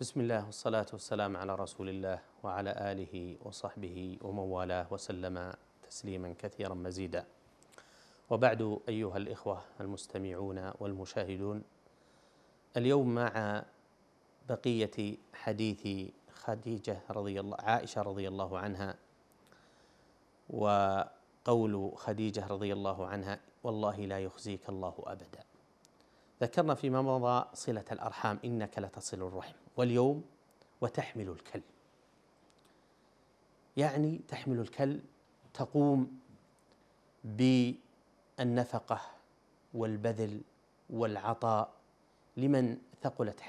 بسم الله والصلاة والسلام على رسول الله وعلى آله وصحبه ومن والاه وسلم تسليما كثيرا مزيدا. وبعد أيها الإخوة المستمعون والمشاهدون اليوم مع بقية حديث خديجة رضي الله عائشة رضي الله عنها وقول خديجة رضي الله عنها والله لا يخزيك الله أبدا ذكرنا فيما مضى صلة الأرحام إنك لتصل الرحم واليوم وتحمل الكل يعني تحمل الكل تقوم بالنفقة والبذل والعطاء لمن ثقلت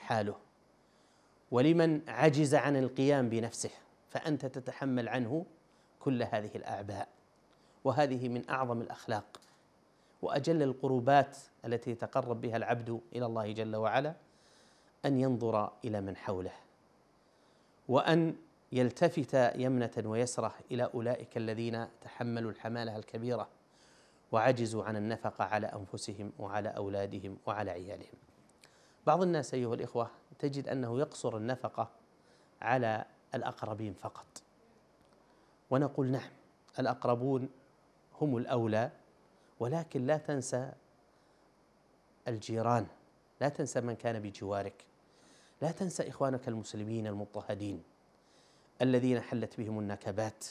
حاله ولمن عجز عن القيام بنفسه فأنت تتحمل عنه كل هذه الأعباء وهذه من أعظم الأخلاق وأجل القربات التي يتقرب بها العبد الى الله جل وعلا ان ينظر الى من حوله وان يلتفت يمنه ويسره الى اولئك الذين تحملوا الحماله الكبيره وعجزوا عن النفقه على انفسهم وعلى اولادهم وعلى عيالهم. بعض الناس ايها الاخوه تجد انه يقصر النفقه على الاقربين فقط. ونقول نعم الاقربون هم الاولى ولكن لا تنسى الجيران لا تنسى من كان بجوارك لا تنسى إخوانك المسلمين المضطهدين الذين حلت بهم النكبات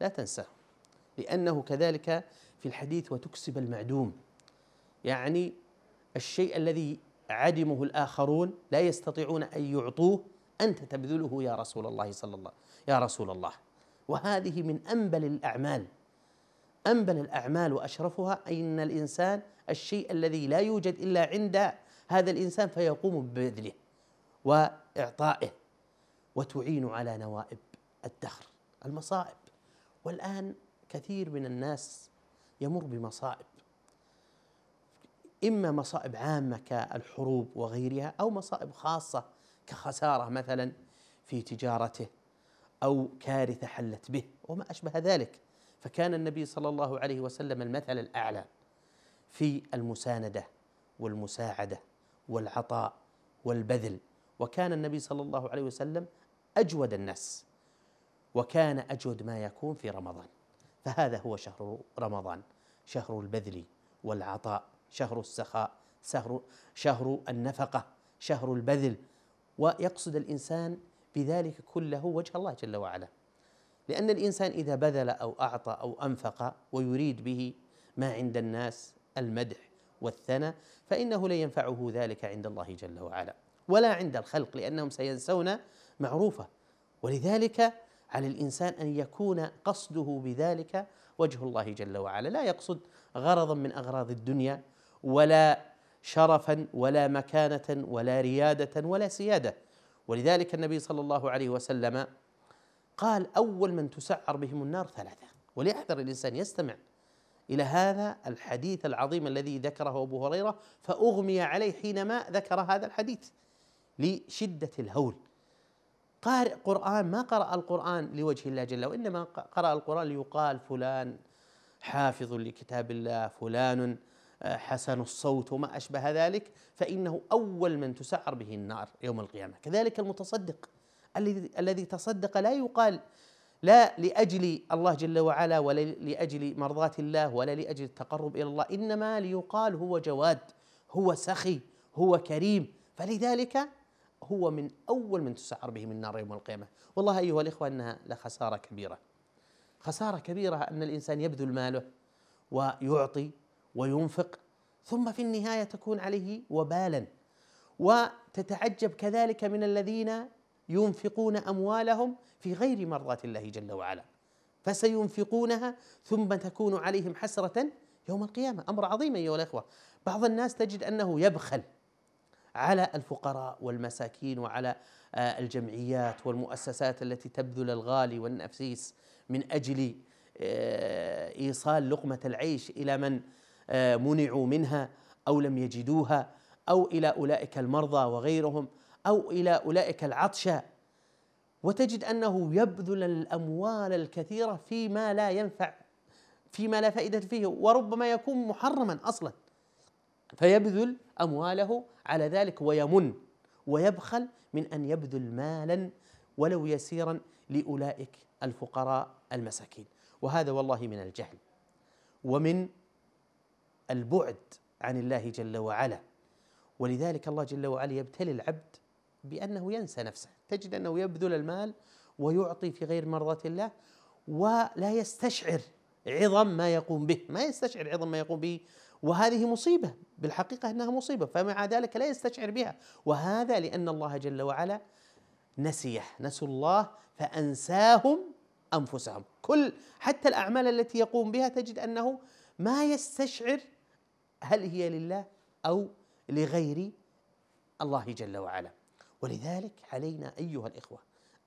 لا تنسى لأنه كذلك في الحديث وتكسب المعدوم يعني الشيء الذي عدمه الآخرون لا يستطيعون أن يعطوه أنت تبذله يا رسول الله صلى الله يا رسول الله وهذه من أنبل الأعمال أنبل الأعمال وأشرفها أن الإنسان الشيء الذي لا يوجد إلا عند هذا الإنسان فيقوم ببذله وإعطائه وتعين على نوائب الدهر المصائب والآن كثير من الناس يمر بمصائب إما مصائب عامة كالحروب وغيرها أو مصائب خاصة كخسارة مثلا في تجارته أو كارثة حلت به وما أشبه ذلك فكان النبي صلى الله عليه وسلم المثل الاعلى في المسانده والمساعده والعطاء والبذل وكان النبي صلى الله عليه وسلم اجود الناس وكان اجود ما يكون في رمضان فهذا هو شهر رمضان شهر البذل والعطاء شهر السخاء شهر شهر النفقه شهر البذل ويقصد الانسان بذلك كله وجه الله جل وعلا لأن الإنسان إذا بذل أو أعطى أو أنفق ويريد به ما عند الناس المدح والثنى فإنه لا ينفعه ذلك عند الله جل وعلا ولا عند الخلق لأنهم سينسون معروفه ولذلك على الإنسان أن يكون قصده بذلك وجه الله جل وعلا لا يقصد غرضا من أغراض الدنيا ولا شرفا ولا مكانة ولا ريادة ولا سيادة ولذلك النبي صلى الله عليه وسلم قال أول من تسعر بهم النار ثلاثة وليحذر الإنسان يستمع إلى هذا الحديث العظيم الذي ذكره أبو هريرة فأغمي عليه حينما ذكر هذا الحديث لشدة الهول قارئ قرآن ما قرأ القرآن لوجه الله جل وإنما قرأ القرآن ليقال فلان حافظ لكتاب الله فلان آه، حسن الصوت وما أشبه ذلك فإنه أول من تسعر به النار يوم القيامة كذلك المتصدق الذي تصدق لا يقال لا لاجل الله جل وعلا ولا لاجل مرضاة الله ولا لاجل التقرب الى الله انما ليقال هو جواد هو سخي هو كريم فلذلك هو من اول من تسعر به من نار يوم القيامه والله ايها الاخوه انها لخساره كبيره خساره كبيره ان الانسان يبذل ماله ويعطي وينفق ثم في النهايه تكون عليه وبالا وتتعجب كذلك من الذين ينفقون اموالهم في غير مرضاه الله جل وعلا فسينفقونها ثم تكون عليهم حسره يوم القيامه امر عظيم ايها الاخوه بعض الناس تجد انه يبخل على الفقراء والمساكين وعلى آه، الجمعيات والمؤسسات التي تبذل الغالي والنفيس من اجل آه، ايصال لقمه العيش الى من آه، منعوا منها او لم يجدوها او الى اولئك المرضى وغيرهم أو إلى أولئك العطشاء وتجد أنه يبذل الأموال الكثيرة فيما لا ينفع فيما لا فائدة فيه وربما يكون محرما أصلا فيبذل أمواله على ذلك ويمن ويبخل من أن يبذل مالا ولو يسيرا لأولئك الفقراء المساكين وهذا والله من الجهل ومن البعد عن الله جل وعلا ولذلك الله جل وعلا يبتلي العبد بأنه ينسى نفسه تجد أنه يبذل المال ويعطي في غير مرضاة الله ولا يستشعر عظم ما يقوم به ما يستشعر عظم ما يقوم به وهذه مصيبة بالحقيقة أنها مصيبة فمع ذلك لا يستشعر بها وهذا لأن الله جل وعلا نسيه نسوا الله فأنساهم أنفسهم كل حتى الأعمال التي يقوم بها تجد أنه ما يستشعر هل هي لله أو لغير الله جل وعلا ولذلك علينا ايها الاخوه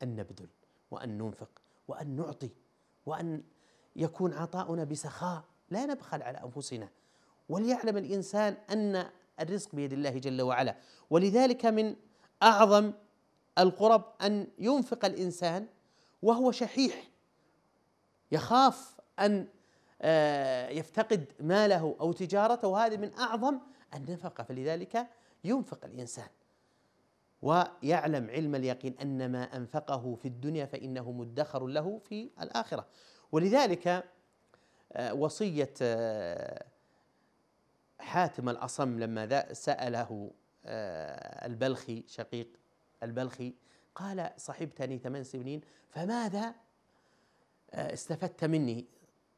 ان نبذل وان ننفق وان نعطي وان يكون عطاؤنا بسخاء لا نبخل على انفسنا وليعلم الانسان ان الرزق بيد الله جل وعلا ولذلك من اعظم القرب ان ينفق الانسان وهو شحيح يخاف ان آه، يفتقد ماله او تجارته وهذا من اعظم النفقه فلذلك ينفق الانسان ويعلم علم اليقين ان ما انفقه في الدنيا فانه مدخر له في الاخره ولذلك آه، وصيه آه، حاتم الاصم لما ساله آه، البلخي شقيق البلخي قال صحبتني ثمان سنين فماذا استفدت مني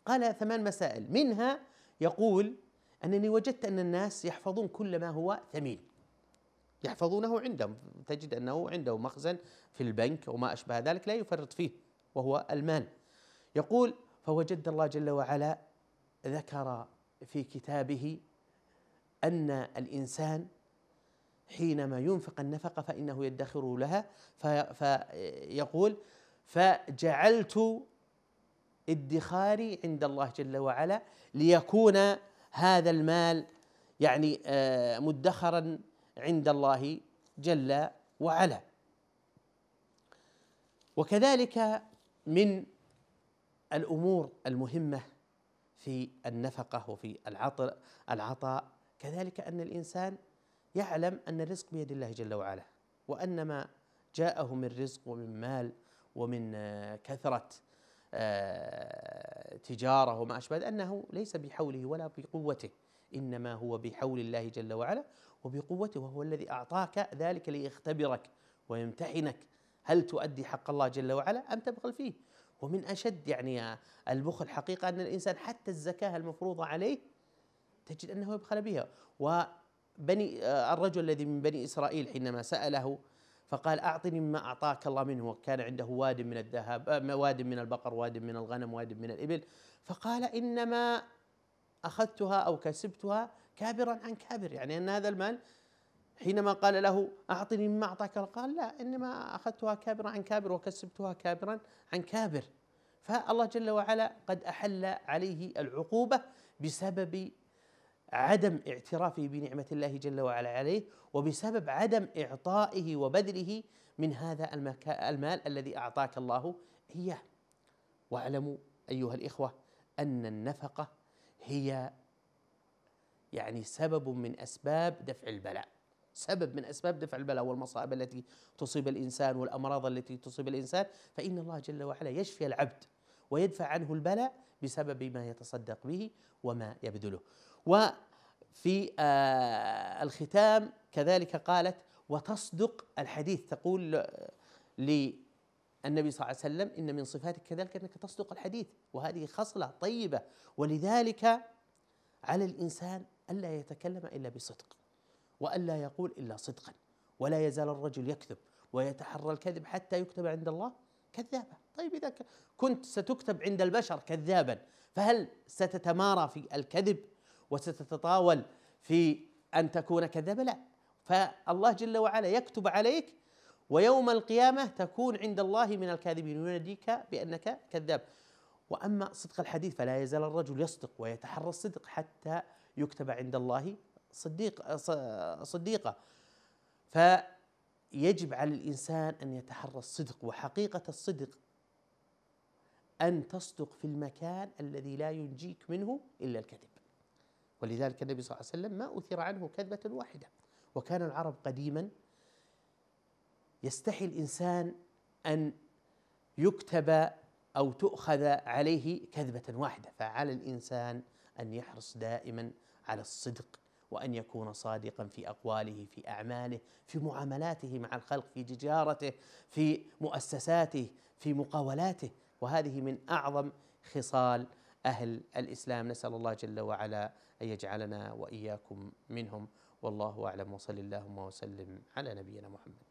قال ثمان مسائل منها يقول انني وجدت ان الناس يحفظون كل ما هو ثمين يحفظونه عندهم تجد أنه عنده مخزن في البنك وما أشبه ذلك لا يفرط فيه وهو المال يقول فوجد الله جل وعلا ذكر في كتابه أن الإنسان حينما ينفق النفقة فإنه يدخر لها فيقول فجعلت ادخاري عند الله جل وعلا ليكون هذا المال يعني آه، مدخرا عند الله جل وعلا وكذلك من الامور المهمه في النفقه وفي العطاء كذلك ان الانسان يعلم ان الرزق بيد الله جل وعلا وان ما جاءه من رزق ومن مال ومن آه، كثره آه، تجاره وما اشبه انه ليس بحوله ولا بقوته إنما هو بحول الله جل وعلا وبقوته وهو الذي أعطاك ذلك ليختبرك ويمتحنك هل تؤدي حق الله جل وعلا أم تبخل فيه ومن أشد يعني البخل حقيقة أن الإنسان حتى الزكاة المفروضة عليه تجد أنه يبخل بها وبني آه، الرجل الذي من بني إسرائيل حينما سأله فقال أعطني مما أعطاك الله منه وكان عنده واد من الذهب آه، واد من البقر واد من الغنم واد من الإبل فقال إنما اخذتها او كسبتها كابرا عن كابر يعني ان هذا المال حينما قال له اعطني مما اعطاك قال لا انما اخذتها كابرا عن كابر وكسبتها كابرا عن كابر فالله جل وعلا قد احل عليه العقوبه بسبب عدم اعترافه بنعمه الله جل وعلا عليه وبسبب عدم اعطائه وبذله من هذا المال الذي اعطاك الله اياه واعلموا ايها الاخوه ان النفقه هي يعني سبب من اسباب دفع البلاء سبب من اسباب دفع البلاء والمصائب التي تصيب الانسان والامراض التي تصيب الانسان فان الله جل وعلا يشفي العبد ويدفع عنه البلاء بسبب ما يتصدق به وما يبذله وفي آه الختام كذلك قالت وتصدق الحديث تقول لي النبي صلى الله عليه وسلم إن من صفاتك كذلك أنك تصدق الحديث وهذه خصلة طيبة ولذلك على الإنسان ألا يتكلم إلا بصدق وألا يقول إلا صدقا ولا يزال الرجل يكذب ويتحرى الكذب حتى يكتب عند الله كذابا طيب إذا كنت ستكتب عند البشر كذابا فهل ستتمارى في الكذب وستتطاول في أن تكون كذابا لا فالله جل وعلا يكتب عليك ويوم القيامة تكون عند الله من الكاذبين يناديك بأنك كذاب وأما صدق الحديث فلا يزال الرجل يصدق ويتحرى الصدق حتى يكتب عند الله صديق صديقة فيجب على الإنسان أن يتحرى الصدق وحقيقة الصدق أن تصدق في المكان الذي لا ينجيك منه إلا الكذب ولذلك النبي صلى الله عليه وسلم ما أثر عنه كذبة واحدة وكان العرب قديما يستحي الانسان ان يكتب او تؤخذ عليه كذبه واحده فعلى الانسان ان يحرص دائما على الصدق وان يكون صادقا في اقواله في اعماله في معاملاته مع الخلق في تجارته في مؤسساته في مقاولاته وهذه من اعظم خصال اهل الاسلام نسال الله جل وعلا ان يجعلنا واياكم منهم والله أعلم وصل اللهم وسلم على نبينا محمد